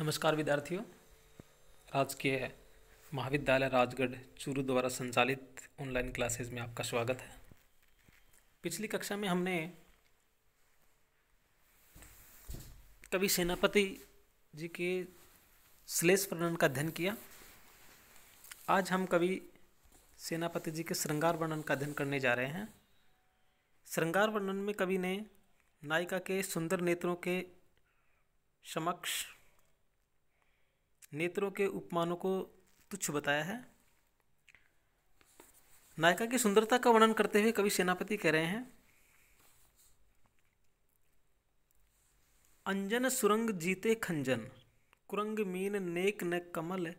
नमस्कार विद्यार्थियों राजकीय महाविद्यालय राजगढ़ चूरू द्वारा संचालित ऑनलाइन क्लासेस में आपका स्वागत है पिछली कक्षा में हमने कवि सेनापति जी के श्लेष वर्णन का अध्ययन किया आज हम कवि सेनापति जी के श्रृंगार वर्णन का अध्ययन करने जा रहे हैं श्रृंगार वर्णन में कवि ने नायिका के सुंदर नेत्रों के समक्ष नेत्रों के उपमानों को तुच्छ बताया है नायिका की सुंदरता का वर्णन करते हुए कवि सेनापति कह रहे हैं अंजन सुरंग जीते खंजन कुरंग मीन नेक न कमल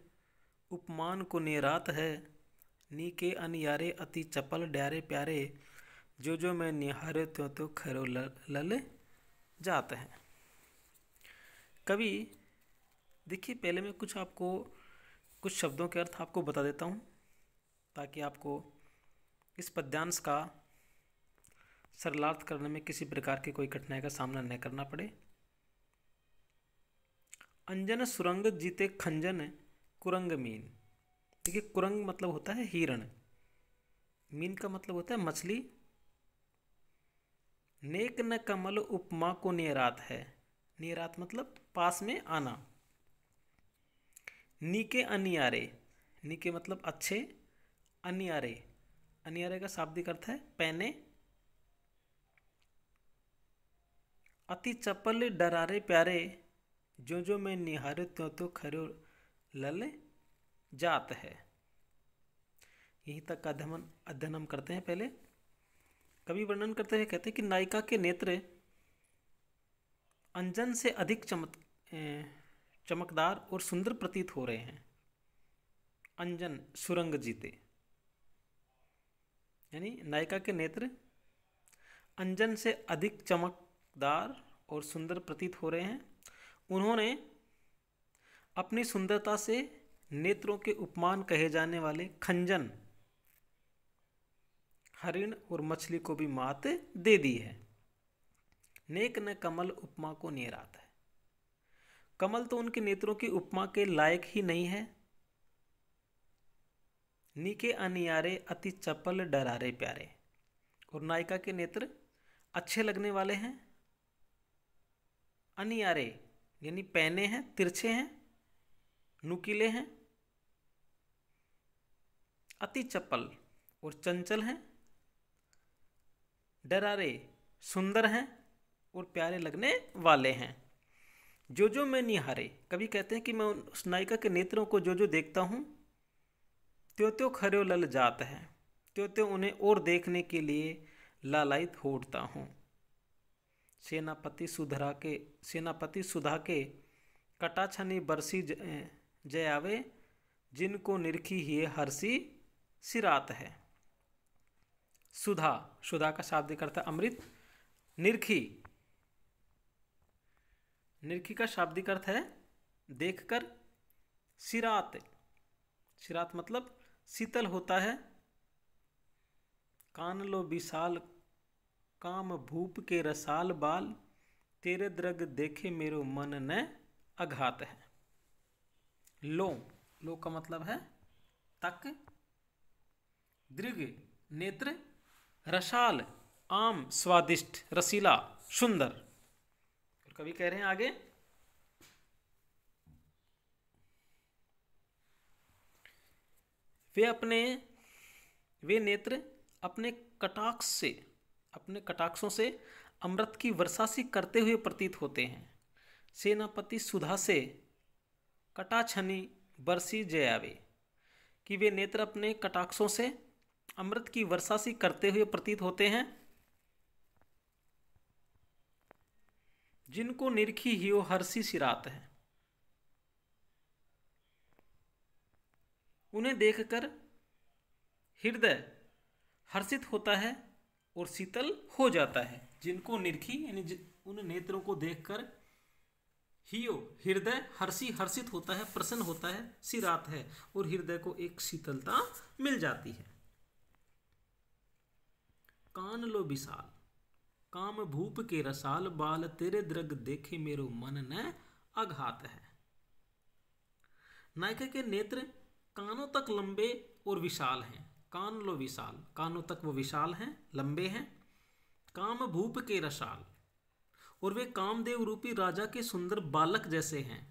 उपमान को निरात है नी के अनियारे अति चपल ड्यारे प्यारे जो जो मैं निहारे त्यों तो खरो लल जाते हैं कवि देखिए पहले मैं कुछ आपको कुछ शब्दों के अर्थ आपको बता देता हूँ ताकि आपको इस पद्यांश का सरलार्थ करने में किसी प्रकार की कोई कठिनाई का सामना न करना पड़े अंजन सुरंग जीते खंजन कुरंग मीन देखिए कुरंग मतलब होता है हिरण मीन का मतलब होता है मछली नेक न कमल उपमा को निरात है निरात मतलब पास में आना नीके अनियारे नीके मतलब अच्छे अनियारे अनियारे का शाब्दिक अर्थ है पहने अति चपल डरारे प्यारे जो जो मैं निहारे त्यों तो खरे लल जात है यहीं तक का अध्ययन अध्ययन हम करते हैं पहले कवि वर्णन करते हुए कहते हैं कि नायिका के नेत्र अंजन से अधिक चमत चमकदार और सुंदर प्रतीत हो रहे हैं अंजन सुरंग जीते यानी नायिका के नेत्र अंजन से अधिक चमकदार और सुंदर प्रतीत हो रहे हैं उन्होंने अपनी सुंदरता से नेत्रों के उपमान कहे जाने वाले खंजन हरिण और मछली को भी मात दे दी है नेक ने कमल उपमा को निरात है कमल तो उनके नेत्रों की उपमा के लायक ही नहीं है नीके अनियारे अति चपल डरारे प्यारे और नायिका के नेत्र अच्छे लगने वाले हैं अनियारे यानी पहने हैं तिरछे हैं नुकीले हैं अति चपल और चंचल हैं डरारे सुंदर हैं और प्यारे लगने वाले हैं जो जो मैं निहारे कभी कहते हैं कि मैं उस नायिका के नेत्रों को जो जो देखता हूँ त्यो त्यो खरे लल जात है त्यो त्यो उन्हें और देखने के लिए लालयित होता हूँ सेनापति सुधरा के सेनापति सुधा के कटाछनी बरसी जयावे जिनको निरखी ही हरसी सिरात है सुधा सुधा का शाब्दिक अर्थ अमृत निरखी निरखी का शाब्दिक अर्थ है देखकर सिरात सिरात मतलब शीतल होता है कान लो विशाल काम भूप के रसाल बाल तेरे द्रग देखे मेरो मन न अघात है लो लो का मतलब है तक दृग नेत्र रसाल आम स्वादिष्ट रसीला सुंदर कभी कह रहे हैं आगे वे अपने वे नेत्र अपने कटाक्ष से अपने कटाक्षों से अमृत की वर्षा सी करते हुए प्रतीत होते हैं सेनापति सुधा से कटाछनी बरसी जयावे कि वे नेत्र अपने कटाक्षों से अमृत की वर्षा सी करते हुए प्रतीत होते हैं जिनको निरखी ही वो हरसी सिरात है उन्हें देखकर हृदय हर्षित होता है और शीतल हो जाता है जिनको निरखी यानी उन नेत्रों को देखकर हियो हृदय हर्षी हर्षित होता है प्रसन्न होता है सिरात है और हृदय को एक शीतलता मिल जाती है कान लो विशाल काम भूप के रसाल बाल तेरे द्रग देखे मेरो मन न अघात है नायिका के नेत्र कानों तक लंबे और विशाल हैं कान लो विशाल कानों तक वो विशाल हैं लंबे हैं काम भूप के रसाल और वे कामदेव रूपी राजा के सुंदर बालक जैसे हैं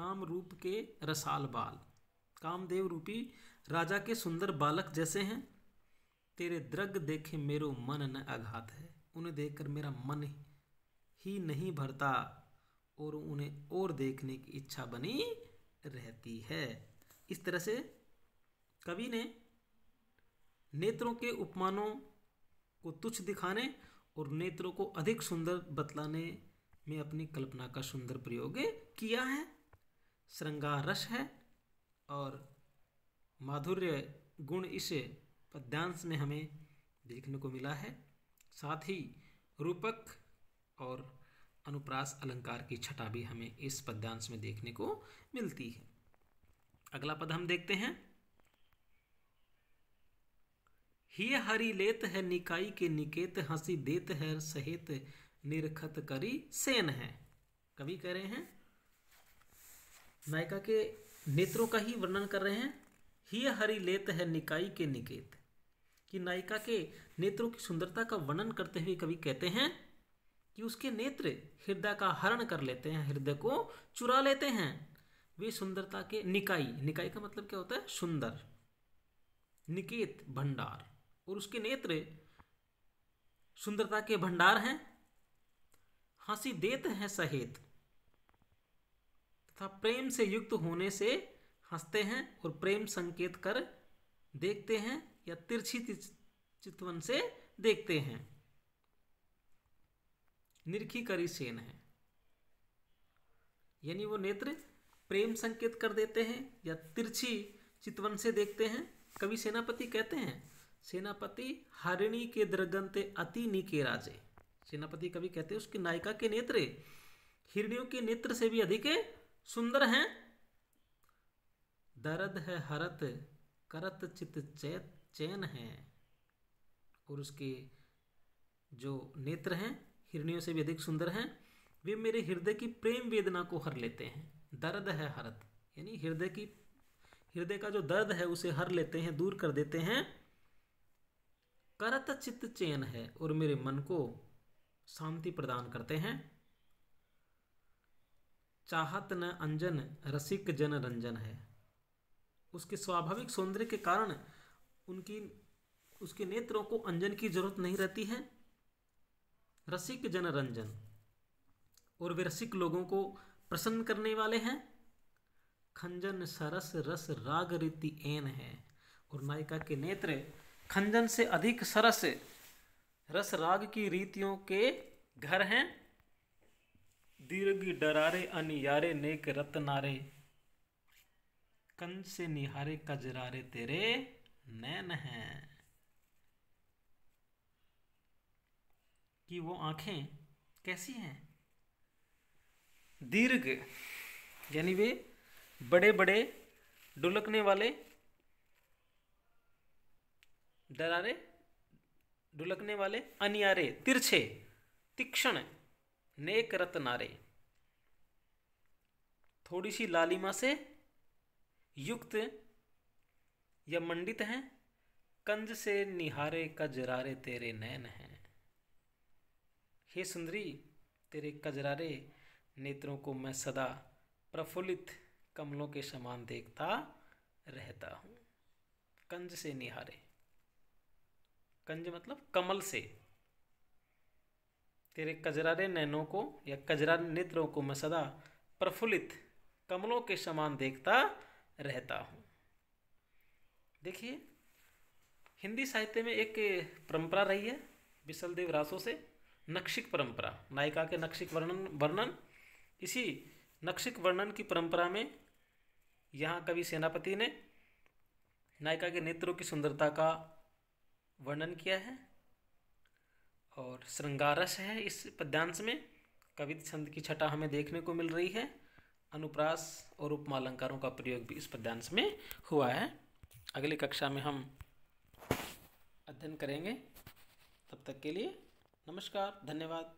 काम रूप के रसाल बाल कामदेव रूपी राजा के सुंदर बालक जैसे हैं तेरे द्रग देखे मेरो मन न आघात है उन्हें देखकर मेरा मन ही नहीं भरता और उन्हें और देखने की इच्छा बनी रहती है इस तरह से कवि ने नेत्रों के उपमानों को तुच्छ दिखाने और नेत्रों को अधिक सुंदर बतलाने में अपनी कल्पना का सुंदर प्रयोग किया है श्रृंगार रस है और माधुर्य गुण इसे पद्यांश में हमें देखने को मिला है साथ ही रूपक और अनुप्रास अलंकार की छटा भी हमें इस पद्यांश में देखने को मिलती है अगला पद हम देखते हैं ही हरि लेत है निकाई के निकेत हंसी देत है सहेत निरखत करी सेन है कवि कह रहे हैं नायिका के नेत्रों का ही वर्णन कर रहे हैं ही हरि लेत है निकाई के निकेत कि नायिका के नेत्रों की सुंदरता का वर्णन करते हुए कवि कहते हैं कि उसके नेत्र हृदय का हरण कर लेते हैं हृदय को चुरा लेते हैं वे सुंदरता के निकाई निकाई का मतलब क्या होता है सुंदर निकेत भंडार और उसके नेत्र सुंदरता के भंडार हैं हंसी देत हैं सहेत तथा प्रेम से युक्त होने से हंसते हैं और प्रेम संकेत कर देखते हैं या तिरछी चितवन से देखते हैं निरखी करी सेन है यानी वो नेत्र प्रेम संकेत कर देते हैं या तिरछी चितवन से देखते हैं कवि सेनापति कहते हैं सेनापति हरिणी के दृगंते अति निके राजे सेनापति कवि कहते हैं उसकी नायिका के नेत्र हिरणियों के नेत्र से भी अधिक सुंदर हैं दर्द है हरत करत चित चैत चयन है और उसके जो नेत्र हैं हिरणियों से भी अधिक सुंदर हैं वे मेरे हृदय की प्रेम वेदना को हर लेते हैं दर्द है हरत यानी हृदय की हृदय का जो दर्द है उसे हर लेते हैं दूर कर देते हैं करत चित्त चयन है और मेरे मन को शांति प्रदान करते हैं चाहत न अंजन रसिक जन रंजन है उसके स्वाभाविक सौंदर्य के कारण उनकी उसके नेत्रों को अंजन की जरूरत नहीं रहती है रसिक जन रंजन और वे रसिक लोगों को प्रसन्न करने वाले हैं खंजन सरस रस राग रीति एन है और नायिका के नेत्र खंजन से अधिक सरस रस राग की रीतियों के घर हैं दीर्घ डरारे अनियारे नेक रतनारे कंज से निहारे कजरारे तेरे नैन है कि वो आंखें कैसी हैं दीर्घ यानी वे बड़े बड़े डुलकने वाले दरारे डुलकने वाले अनियारे तिरछे तीक्षण नेक रतनारे थोड़ी सी लालिमा से युक्त या मंडित हैं कंज से निहारे कजरारे तेरे नैन हैं हे सुंदरी तेरे कजरारे नेत्रों को मैं सदा प्रफुल्लित कमलों के समान देखता रहता हूँ कंज से निहारे कंज मतलब कमल से तेरे कजरारे नैनों को या कजरारे नेत्रों को मैं सदा प्रफुल्लित कमलों के समान देखता रहता हूँ देखिए हिंदी साहित्य में एक परंपरा रही है बिसलदेव रासो से नक्षिक परंपरा नायिका के नक्षिक वर्णन वर्णन इसी नक्षिक वर्णन की परंपरा में यहाँ कवि सेनापति ने नायिका के नेत्रों की सुंदरता का वर्णन किया है और श्रृंगारस है इस पद्यांश में कवित छंद की छटा हमें देखने को मिल रही है अनुप्रास और उपमा अलंकारों का प्रयोग भी इस पद्यांश में हुआ है अगली कक्षा में हम अध्ययन करेंगे तब तक के लिए नमस्कार धन्यवाद